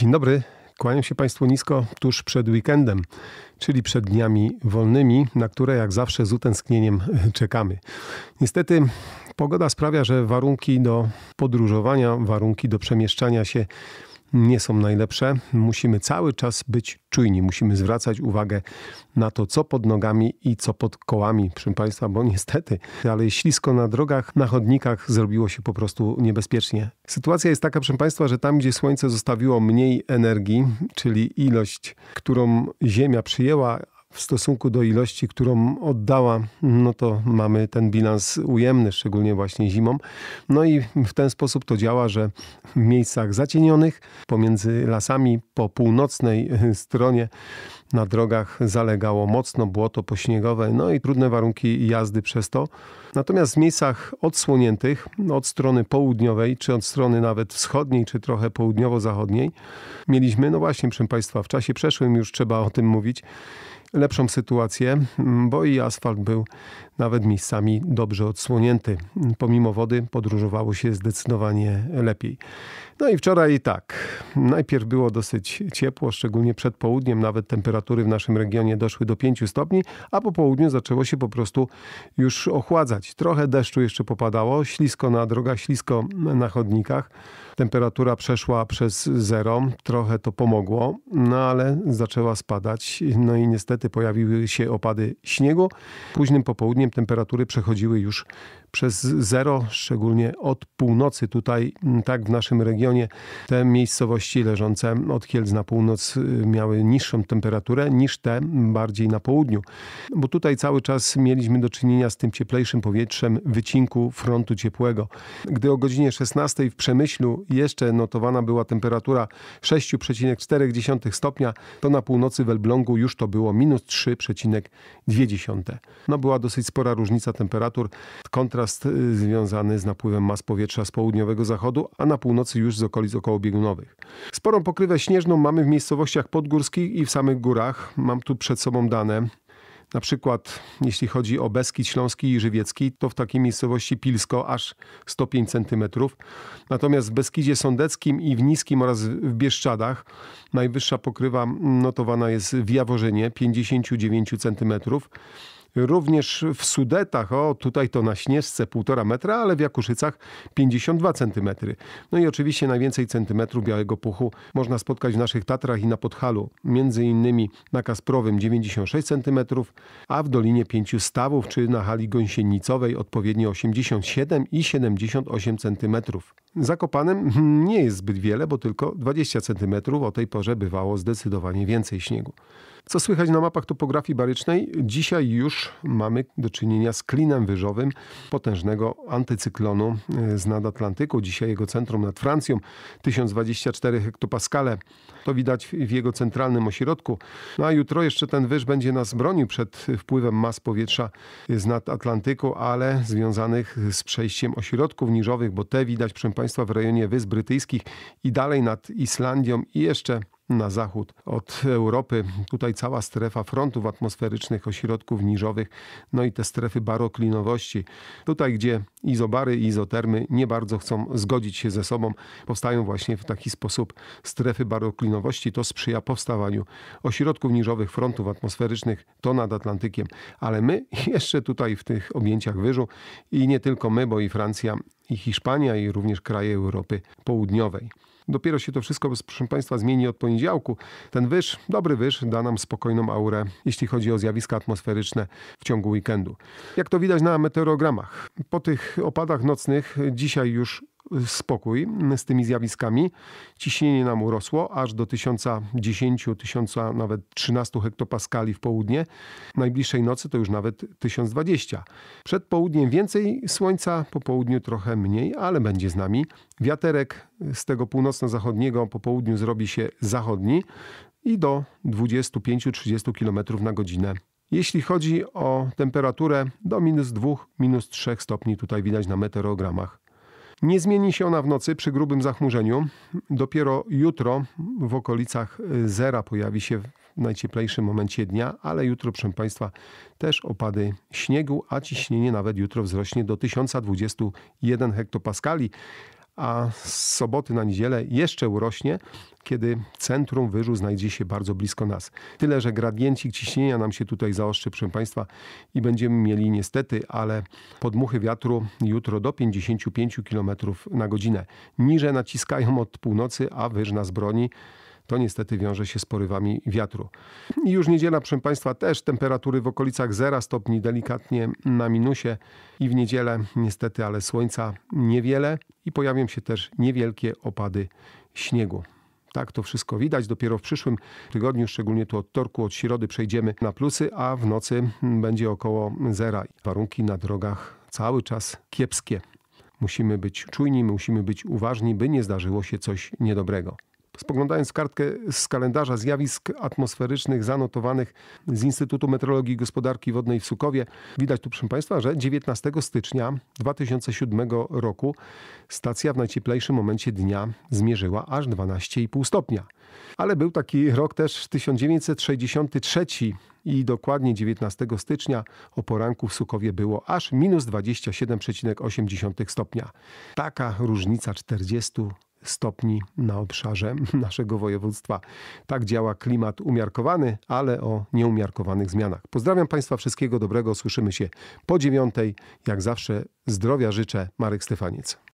Dzień dobry. Kłaniam się Państwu nisko tuż przed weekendem, czyli przed dniami wolnymi, na które jak zawsze z utęsknieniem czekamy. Niestety pogoda sprawia, że warunki do podróżowania, warunki do przemieszczania się nie są najlepsze. Musimy cały czas być czujni, musimy zwracać uwagę na to, co pod nogami i co pod kołami, proszę Państwa, bo niestety, ale ślisko na drogach, na chodnikach zrobiło się po prostu niebezpiecznie. Sytuacja jest taka, proszę Państwa, że tam, gdzie słońce zostawiło mniej energii, czyli ilość, którą Ziemia przyjęła, w stosunku do ilości, którą oddała, no to mamy ten bilans ujemny, szczególnie właśnie zimą. No i w ten sposób to działa, że w miejscach zacienionych, pomiędzy lasami po północnej stronie na drogach zalegało mocno błoto pośniegowe, no i trudne warunki jazdy przez to. Natomiast w miejscach odsłoniętych od strony południowej, czy od strony nawet wschodniej, czy trochę południowo-zachodniej, mieliśmy, no właśnie, proszę Państwa, w czasie przeszłym już trzeba o tym mówić, lepszą sytuację, mm, bo i asfalt był nawet miejscami dobrze odsłonięty. Pomimo wody podróżowało się zdecydowanie lepiej. No i wczoraj tak. Najpierw było dosyć ciepło, szczególnie przed południem. Nawet temperatury w naszym regionie doszły do 5 stopni, a po południu zaczęło się po prostu już ochładzać. Trochę deszczu jeszcze popadało, ślisko na drogach, ślisko na chodnikach. Temperatura przeszła przez zero, trochę to pomogło, no ale zaczęła spadać. No i niestety pojawiły się opady śniegu. Późnym popołudniem temperatury przechodziły już przez zero, szczególnie od północy tutaj, mm, tak w naszym regionie regionie te miejscowości leżące od Kielc na północ y, miały niższą temperaturę niż te bardziej na południu. Bo tutaj cały czas mieliśmy do czynienia z tym cieplejszym powietrzem wycinku frontu ciepłego. Gdy o godzinie 16 w Przemyślu jeszcze notowana była temperatura 6,4 stopnia, to na północy w Elblągu już to było minus 3,2. No była dosyć spora różnica temperatur, kontrast y, związany z napływem mas powietrza z południowego zachodu, a na północy już z okolic okołobiegunowych. Sporą pokrywę śnieżną mamy w miejscowościach podgórskich i w samych górach. Mam tu przed sobą dane. Na przykład jeśli chodzi o Beskid Śląski i Żywiecki, to w takiej miejscowości Pilsko aż 105 cm. Natomiast w Beskidzie Sądeckim i w Niskim oraz w Bieszczadach najwyższa pokrywa notowana jest w Jaworzynie 59 cm. Również w Sudetach, o tutaj to na Śnieżce 1,5 metra, ale w Jakuszycach 52 cm. No i oczywiście najwięcej centymetrów białego puchu można spotkać w naszych Tatrach i na Podhalu. Między innymi na Kasprowym 96 cm, a w Dolinie Pięciu Stawów czy na hali gąsienicowej odpowiednio 87 i 78 cm. Zakopanem nie jest zbyt wiele, bo tylko 20 cm o tej porze bywało zdecydowanie więcej śniegu. Co słychać na mapach topografii barycznej? Dzisiaj już mamy do czynienia z klinem wyżowym potężnego antycyklonu e, z nadatlantyku. Dzisiaj jego centrum nad Francją 1024 hektopaskale. To widać w jego centralnym ośrodku. No a jutro jeszcze ten wyż będzie nas bronił przed wpływem mas powietrza z nadatlantyku, ale związanych z przejściem ośrodków niżowych, bo te widać, proszę państwa w rejonie Wysp Brytyjskich i dalej nad Islandią i jeszcze na zachód od Europy. Tutaj cała strefa frontów atmosferycznych, ośrodków niżowych, no i te strefy baroklinowości. Tutaj, gdzie izobary i izotermy nie bardzo chcą zgodzić się ze sobą, powstają właśnie w taki sposób strefy baroklinowości. To sprzyja powstawaniu ośrodków niżowych frontów atmosferycznych, to nad Atlantykiem. Ale my jeszcze tutaj w tych objęciach wyżu i nie tylko my, bo i Francja, i Hiszpania, i również kraje Europy Południowej. Dopiero się to wszystko, proszę Państwa, zmieni od poniedziałku. Ten wyż, dobry wyż, da nam spokojną aurę, jeśli chodzi o zjawiska atmosferyczne w ciągu weekendu. Jak to widać na meteorogramach, po tych opadach nocnych dzisiaj już spokój z tymi zjawiskami. Ciśnienie nam urosło aż do 1010, 1000, nawet 13 hektopaskali w południe. W najbliższej nocy to już nawet 1020. Przed południem więcej słońca, po południu trochę mniej, ale będzie z nami. Wiaterek z tego północno-zachodniego po południu zrobi się zachodni i do 25-30 km na godzinę jeśli chodzi o temperaturę, do minus 2, minus 3 stopni tutaj widać na meteorogramach. Nie zmieni się ona w nocy przy grubym zachmurzeniu. Dopiero jutro w okolicach y, zera pojawi się w najcieplejszym momencie dnia, ale jutro, proszę Państwa, też opady śniegu, a ciśnienie nawet jutro wzrośnie do 1021 hektopaskali a z soboty na niedzielę jeszcze urośnie, kiedy centrum wyżu znajdzie się bardzo blisko nas. Tyle, że gradienci ciśnienia nam się tutaj zaostrzy, proszę Państwa, i będziemy mieli niestety, ale podmuchy wiatru jutro do 55 km na godzinę. Niże naciskają od północy, a wyż nas broni to niestety wiąże się z porywami wiatru. I już niedziela, proszę Państwa, też temperatury w okolicach 0 stopni, delikatnie na minusie. I w niedzielę niestety, ale słońca niewiele i pojawią się też niewielkie opady śniegu. Tak, to wszystko widać. Dopiero w przyszłym tygodniu, szczególnie tu od torku, od środy przejdziemy na plusy, a w nocy będzie około zera. Warunki na drogach cały czas kiepskie. Musimy być czujni, musimy być uważni, by nie zdarzyło się coś niedobrego. Spoglądając w kartkę z kalendarza zjawisk atmosferycznych zanotowanych z Instytutu Meteorologii i Gospodarki Wodnej w Sukowie, widać tu, proszę Państwa, że 19 stycznia 2007 roku stacja w najcieplejszym momencie dnia zmierzyła aż 12,5 stopnia. Ale był taki rok też 1963 i dokładnie 19 stycznia o poranku w Sukowie było aż minus 27,8 stopnia. Taka różnica 40 stopni na obszarze naszego województwa. Tak działa klimat umiarkowany, ale o nieumiarkowanych zmianach. Pozdrawiam Państwa wszystkiego dobrego. Słyszymy się po dziewiątej. Jak zawsze zdrowia życzę. Marek Stefaniec.